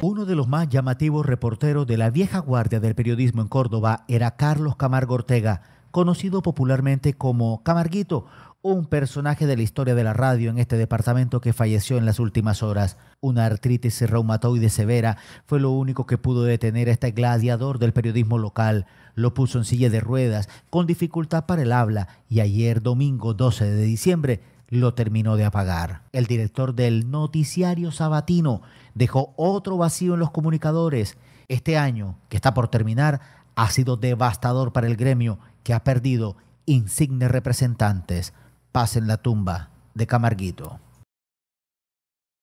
Uno de los más llamativos reporteros de la vieja guardia del periodismo en Córdoba era Carlos Camargo Ortega, conocido popularmente como Camarguito, un personaje de la historia de la radio en este departamento que falleció en las últimas horas. Una artritis reumatoide severa fue lo único que pudo detener a este gladiador del periodismo local. Lo puso en silla de ruedas, con dificultad para el habla, y ayer domingo 12 de diciembre lo terminó de apagar. El director del noticiario sabatino dejó otro vacío en los comunicadores. Este año, que está por terminar, ha sido devastador para el gremio, que ha perdido insignes representantes. en la tumba de Camarguito.